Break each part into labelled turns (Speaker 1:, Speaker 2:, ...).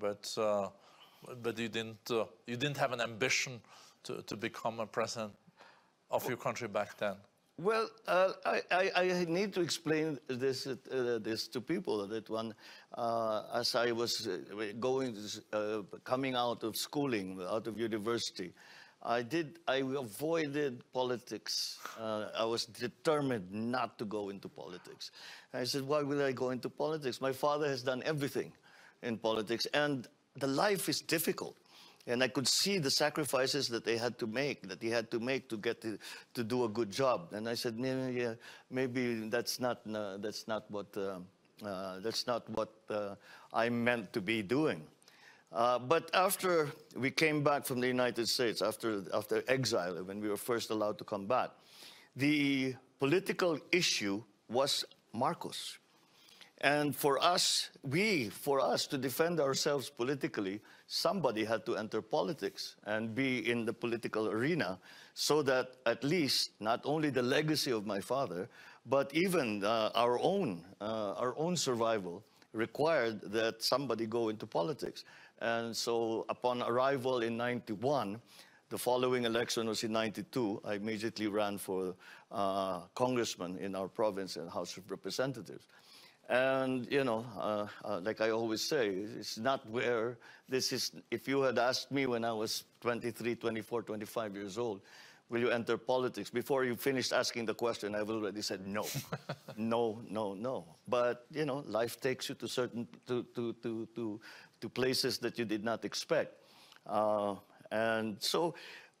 Speaker 1: but uh, but you didn't uh, you didn't have an ambition to, to become a president of your country back then. Well, uh, I, I, I, need to explain this uh, this to people that one, uh, as I was uh, going uh, coming out of schooling, out of university, I did I avoided politics. Uh, I was determined not to go into politics. I said, why will I go into politics? My father has done everything in politics, and the life is difficult. And I could see the sacrifices that they had to make, that he had to make to get to, to do a good job. And I said, maybe, yeah, maybe that's not uh, that's not what uh, uh, that's not what uh, I meant to be doing. Uh, but after we came back from the United States, after after exile, when we were first allowed to come back, the political issue was Marcos. And for us, we, for us to defend ourselves politically, somebody had to enter politics and be in the political arena so that at least not only the legacy of my father, but even uh, our own, uh, our own survival required that somebody go into politics. And so upon arrival in 91, the following election was in 92. I immediately ran for uh, congressman in our province and House of Representatives. And, you know, uh, uh, like I always say, it's not where this is. If you had asked me when I was 23, 24, 25 years old, will you enter politics? Before you finished asking the question, I've already said no. no, no, no. But, you know, life takes you to certain, to, to, to, to, to places that you did not expect. Uh, and so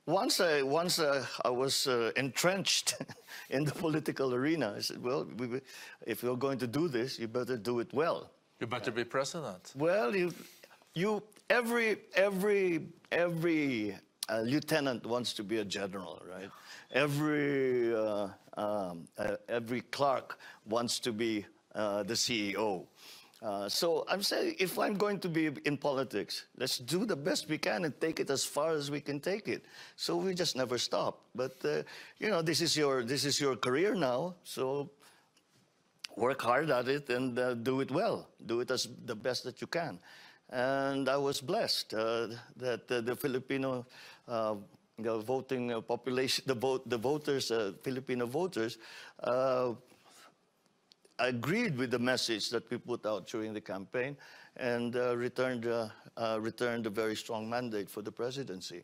Speaker 1: once I, once uh, I was uh, entrenched in the political arena, I said, well, we, if you're going to do this, you better do it well. You better be president. Well, you, you every, every, every uh, lieutenant wants to be a general, right? Every, uh, um, uh, every clerk wants to be uh, the CEO. Uh, so I'm saying, if I'm going to be in politics, let's do the best we can and take it as far as we can take it. So we just never stop. But uh, you know, this is your this is your career now. So work hard at it and uh, do it well. Do it as the best that you can. And I was blessed uh, that uh, the Filipino uh, the voting population, the vote, the voters, Filipino voters agreed with the message that we put out during the campaign and uh, returned, uh, uh, returned a very strong mandate for the presidency.